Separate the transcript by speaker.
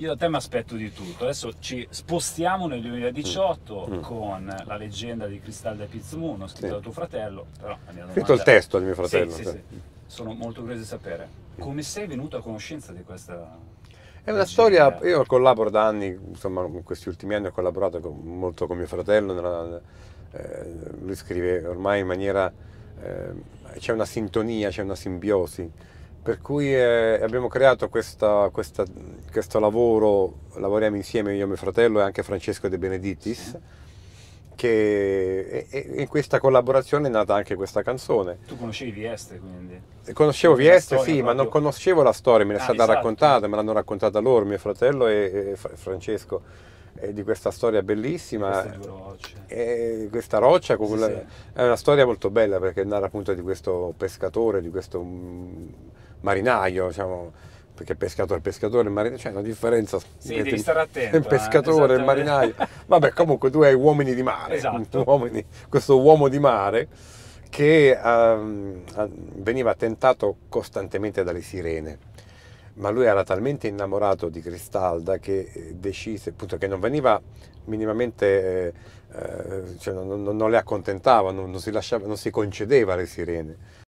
Speaker 1: Io da te mi aspetto di tutto. Adesso ci spostiamo nel 2018 mm. mm. con la leggenda di Cristalda Pizzumo, scritto sì. da tuo fratello. Però domanda... Scritto il testo di mio fratello. Sì, sì, Sono molto curioso di sapere. Mm. Come sei venuto a conoscenza di questa
Speaker 2: è una storia, io collaboro da anni, insomma in questi ultimi anni ho collaborato con, molto con mio fratello, nella, eh, lui scrive ormai in maniera, eh, c'è una sintonia, c'è una simbiosi per cui eh, abbiamo creato questa, questa, questo lavoro, lavoriamo insieme io, e mio fratello e anche Francesco De Benedittis. Sì che in questa collaborazione è nata anche questa canzone.
Speaker 1: Tu conoscevi Vieste quindi? Eh, conoscevo Conosci Vieste, sì, proprio... ma non
Speaker 2: conoscevo la storia, me l'è ah, stata esatto. raccontata, me l'hanno raccontata loro, mio fratello e, e Francesco, e di questa storia bellissima. Queste rocce. E questa roccia sì, la... sì. è una storia molto bella perché narra appunto di questo pescatore, di questo mm, marinaio, diciamo, perché pescatore, pescatore, marinaio, c'è una differenza. Sì, devi stare attento. Eh, pescatore, eh? marinaio. Vabbè, comunque tu hai uomini di mare, esatto. uomini, questo uomo di mare che um, veniva tentato costantemente dalle sirene, ma lui era talmente innamorato di Cristalda che eh, decise, appunto, che non veniva minimamente, eh, eh, cioè non, non, non, le accontentava, non, non si lasciava, non si concedeva le sirene,